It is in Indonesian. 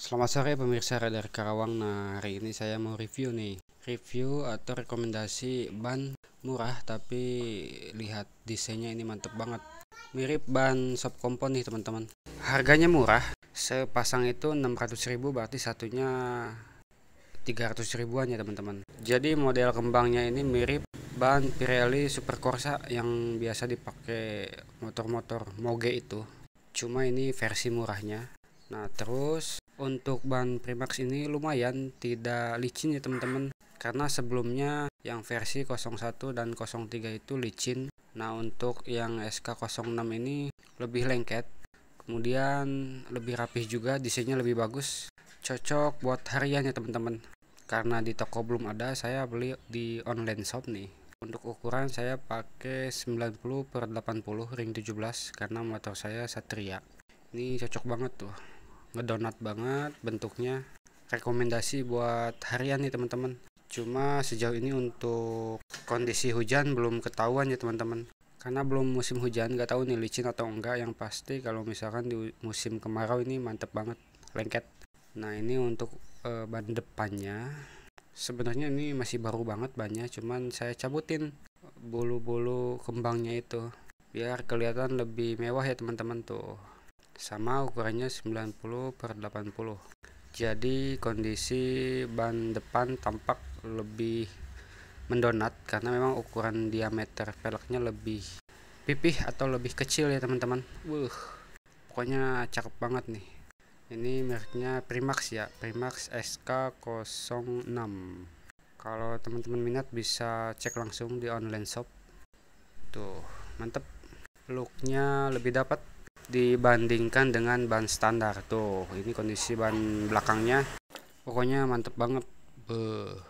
Selamat sore pemirsa Radar Karawang. Nah, hari ini saya mau review nih. Review atau rekomendasi ban murah tapi lihat desainnya ini mantep banget. Mirip ban sub kompon nih, teman-teman. Harganya murah. Sepasang itu 600.000 berarti satunya 300 ribuan ya, teman-teman. Jadi model kembangnya ini mirip ban Pirelli Super Corsa yang biasa dipakai motor-motor moge itu. Cuma ini versi murahnya. Nah, terus untuk ban Primax ini lumayan tidak licin ya teman-teman karena sebelumnya yang versi 01 dan 03 itu licin nah untuk yang SK06 ini lebih lengket kemudian lebih rapih juga desainnya lebih bagus cocok buat harian ya teman-teman karena di toko belum ada saya beli di online shop nih untuk ukuran saya pakai 90 per 80 ring 17 karena motor saya Satria. Ini cocok banget tuh ngedonat banget bentuknya rekomendasi buat harian nih teman-teman cuma sejauh ini untuk kondisi hujan belum ketahuan ya teman-teman karena belum musim hujan gak tahu nih licin atau enggak yang pasti kalau misalkan di musim kemarau ini mantep banget lengket nah ini untuk e, ban depannya sebenarnya ini masih baru banget banyak cuman saya cabutin bulu-bulu kembangnya itu biar kelihatan lebih mewah ya teman-teman tuh sama ukurannya 90 per 80 jadi kondisi ban depan tampak lebih mendonat karena memang ukuran diameter velgnya lebih pipih atau lebih kecil ya teman-teman Wuh, pokoknya cakep banget nih ini mereknya Primax ya Primax SK06 kalau teman-teman minat bisa cek langsung di online shop tuh mantep looknya lebih dapat dibandingkan dengan ban standar tuh ini kondisi ban belakangnya pokoknya mantep banget Beuh.